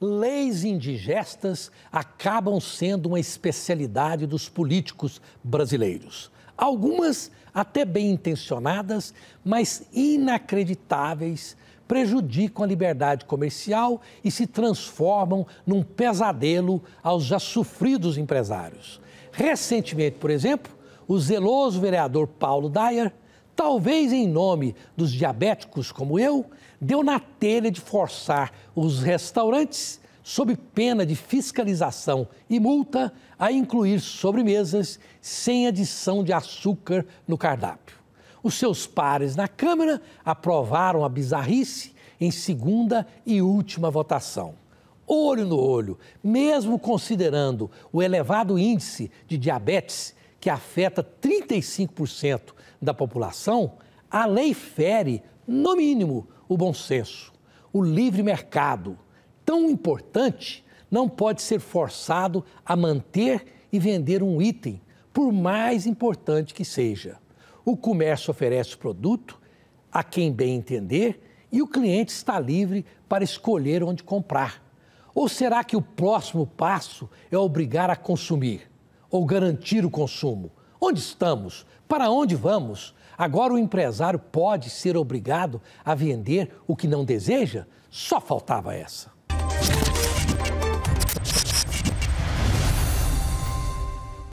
leis indigestas acabam sendo uma especialidade dos políticos brasileiros. Algumas até bem intencionadas, mas inacreditáveis, prejudicam a liberdade comercial e se transformam num pesadelo aos já sofridos empresários. Recentemente, por exemplo, o zeloso vereador Paulo Dyer talvez em nome dos diabéticos como eu, deu na telha de forçar os restaurantes, sob pena de fiscalização e multa, a incluir sobremesas sem adição de açúcar no cardápio. Os seus pares na Câmara aprovaram a bizarrice em segunda e última votação. Olho no olho, mesmo considerando o elevado índice de diabetes que afeta 35% da população, a lei fere, no mínimo, o bom senso. O livre mercado, tão importante, não pode ser forçado a manter e vender um item, por mais importante que seja. O comércio oferece o produto a quem bem entender e o cliente está livre para escolher onde comprar. Ou será que o próximo passo é obrigar a consumir ou garantir o consumo? Onde estamos? Para onde vamos? Agora o empresário pode ser obrigado a vender o que não deseja? Só faltava essa.